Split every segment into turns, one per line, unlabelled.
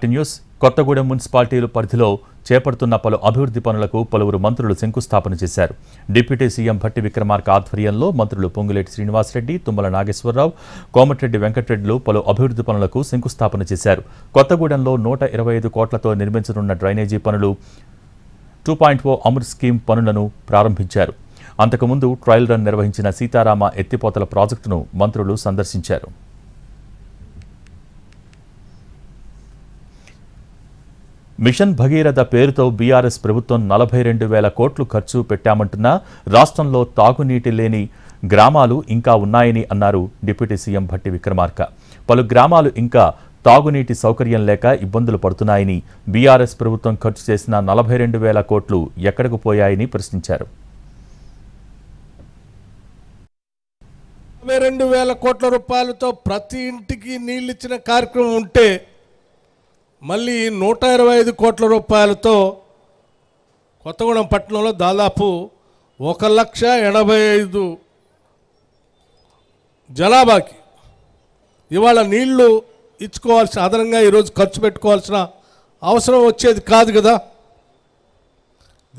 RT news Kothagudem మున్సిపాలిటీల పరిధిలో చేపడుతున్న పలు అభివృద్ధి పనులకు పలువురు మంత్రులు శంకుస్థాపన చేశారు డిప్యూటీ సీఎం భట్టి విక్రమార్క ఆధ్వర్యంలో మంత్రులు పొంగులేటి శ్రీనివాసరెడ్డి తుమ్మల నాగేశ్వరరావు కోమటిరెడ్డి వెంకటరెడ్డిలు పలు అభివృద్ధి పనులకు శంకుస్థాపన చేశారు కొత్తగూడెంలో నూట ఇరవై ఐదు కోట్లతో నిర్మించనున్న డ్రైనేజీ పనులు two point O Amrut scheme పనులను ప్రారంభించారు అంతకుముందు ట్రయల్ రన్ నిర్వహించిన సీతారామ ఎత్తిపోతల ప్రాజెక్టును మంత్రులు సందర్శించారు మిషన్ భగీరథ పేరుతో బీఆర్ఎస్ ప్రభుత్వం నలభై రెండు వేల కోట్లు ఖర్చు పెట్టామంటున్నా రాష్ట్రంలో తాగునీటి లేని గ్రామాలు ఇంకా ఉన్నాయని అన్నారు డిప్యూటీ సీఎం భట్టి విక్రమార్క పలు గ్రామాలు ఇంకా తాగునీటి సౌకర్యం లేక ఇబ్బందులు పడుతున్నాయని బీఆర్ఎస్ ప్రభుత్వం ఖర్చు చేసిన నలభై రెండు వేల కోట్లు ఎక్కడకు పోయాయని ప్రశ్నించారు
రెండు వేల కోట్ల రూపాయలతో ప్రతి ఇంటికి నీళ్ళిచ్చిన కార్యక్రమం ఉంటే మళ్ళీ నూట ఇరవై ఐదు కోట్ల రూపాయలతో కొత్తగూడెం పట్టణంలో దాదాపు ఒక లక్ష ఎనభై ఐదు జనాభాకి ఇవాళ నీళ్లు ఇచ్చుకోవాల్సిన అదనంగా ఈరోజు ఖర్చు పెట్టుకోవాల్సిన అవసరం వచ్చేది కాదు కదా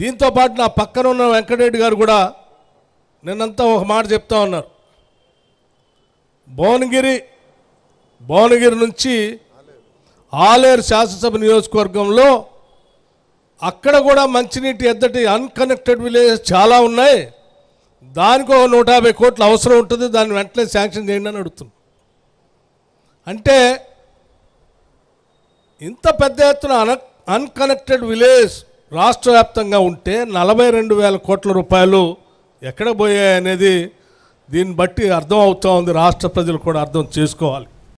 దీంతోపాటు నా పక్కన ఉన్న వెంకటరెడ్డి గారు కూడా నిన్నంతా ఒక మాట చెప్తా ఉన్నారు భువనగిరి భువనగిరి నుంచి ఆలేరు శాసనసభ నియోజకవర్గంలో అక్కడ కూడా మంచినీటి ఎద్దటి అన్కనెక్టెడ్ విలేజెస్ చాలా ఉన్నాయి దానికి ఒక నూట యాభై కోట్లు అవసరం ఉంటుంది దాన్ని వెంటనే శాంక్షన్ చేయండి అని అడుగుతున్నాం అంటే ఇంత పెద్ద ఎత్తున అన అన్కనెక్టెడ్ విలేజ్ రాష్ట్ర వ్యాప్తంగా ఉంటే నలభై రెండు వేల కోట్ల రూపాయలు ఎక్కడ పోయాయి అనేది దీన్ని బట్టి అర్థం అవుతూ ఉంది రాష్ట్ర ప్రజలు కూడా అర్థం చేసుకోవాలి